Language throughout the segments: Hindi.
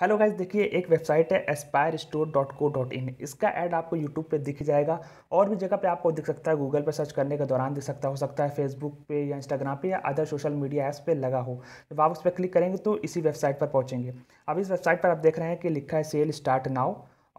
हेलो गाइज देखिए एक वेबसाइट है Aspire Store dot co dot in इसका ऐड आपको यूट्यूब पे दिख जाएगा और भी जगह पे आपको दिख सकता है गूगल पे सर्च करने के दौरान दिख सकता हो सकता है फेसबुक पे या इंस्टाग्राम पे या अदर सोशल मीडिया ऐप्स पे लगा हो जब आप उस पर क्लिक करेंगे तो इसी वेबसाइट पर पहुँचेंगे अब इस वेबसाइट पर आप देख रहे हैं कि लिखा है सेल स्टार्ट नाउ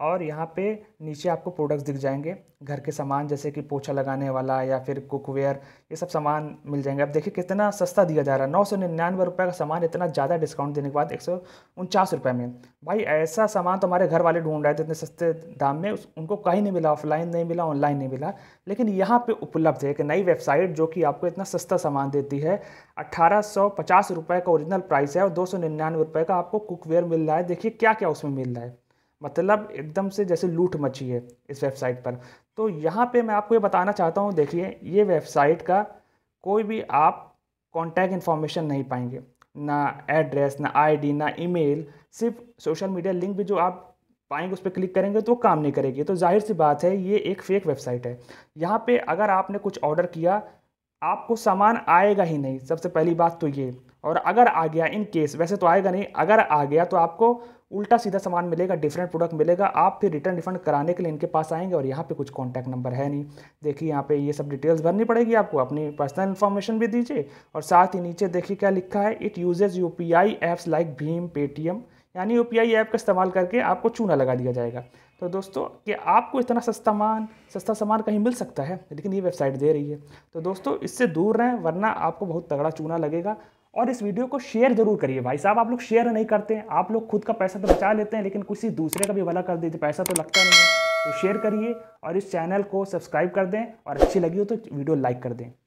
और यहाँ पे नीचे आपको प्रोडक्ट्स दिख जाएंगे घर के सामान जैसे कि पोछा लगाने वाला या फिर कुकवेयर ये सब सामान मिल जाएंगे अब देखिए कितना सस्ता दिया जा रहा है नौ सौ निन्यानवे रुपये का सामान इतना ज़्यादा डिस्काउंट देने के बाद एक सौ उनचास रुपये में भाई ऐसा सामान तो हमारे घर वाले ढूंढ रहे थे इतने सस्ते दाम में उनको कहीं नहीं मिला ऑफलाइन नहीं मिला ऑनलाइन नहीं मिला लेकिन यहाँ पर उपलब्ध है एक नई वेबसाइट जो कि आपको इतना सस्ता सामान देती है अट्ठारह सौ पचास रुपये का ओरिजिनल प्राइस है और दो सौ निन्यानवे रुपये का आपको कुकवेयर मिल रहा है देखिए क्या क्या उसमें मिल रहा है मतलब एकदम से जैसे लूट मची है इस वेबसाइट पर तो यहाँ पे मैं आपको ये बताना चाहता हूँ देखिए ये वेबसाइट का कोई भी आप कॉन्टैक्ट इन्फॉर्मेशन नहीं पाएंगे ना एड्रेस ना आईडी ना ईमेल सिर्फ सोशल मीडिया लिंक भी जो आप पाएंगे उस पर क्लिक करेंगे तो वो काम नहीं करेगी तो जाहिर सी बात है ये एक फेक वेबसाइट है यहाँ पर अगर आपने कुछ ऑर्डर किया आपको सामान आएगा ही नहीं सबसे पहली बात तो ये और अगर आ गया इन केस वैसे तो आएगा नहीं अगर आ गया तो आपको उल्टा सीधा सामान मिलेगा डिफरेंट प्रोडक्ट मिलेगा आप फिर रिटर्न रिफंड कराने के लिए इनके पास आएंगे और यहाँ पे कुछ कॉन्टैक्ट नंबर है नहीं देखिए यहाँ पे ये सब डिटेल्स भरनी पड़ेगी आपको अपनी पर्सनल इन्फॉर्मेशन भी दीजिए और साथ ही नीचे देखिए क्या लिखा है it uses U P I apps like भीम पेटीएम यानी यू ऐप का इस्तेमाल करके आपको चूना लगा दिया जाएगा तो दोस्तों कि आपको इतना सस्ता मान सस्ता सामान कहीं मिल सकता है लेकिन ये वेबसाइट दे रही है तो दोस्तों इससे दूर रहें वरना आपको बहुत तगड़ा चूना लगेगा और इस वीडियो को शेयर जरूर करिए भाई साहब आप लोग शेयर नहीं करते हैं आप लोग खुद का पैसा तो बचा लेते हैं लेकिन किसी दूसरे का भी भला कर दीजिए पैसा तो लगता नहीं है तो शेयर करिए और इस चैनल को सब्सक्राइब कर दें और अच्छी लगी हो तो वीडियो लाइक कर दें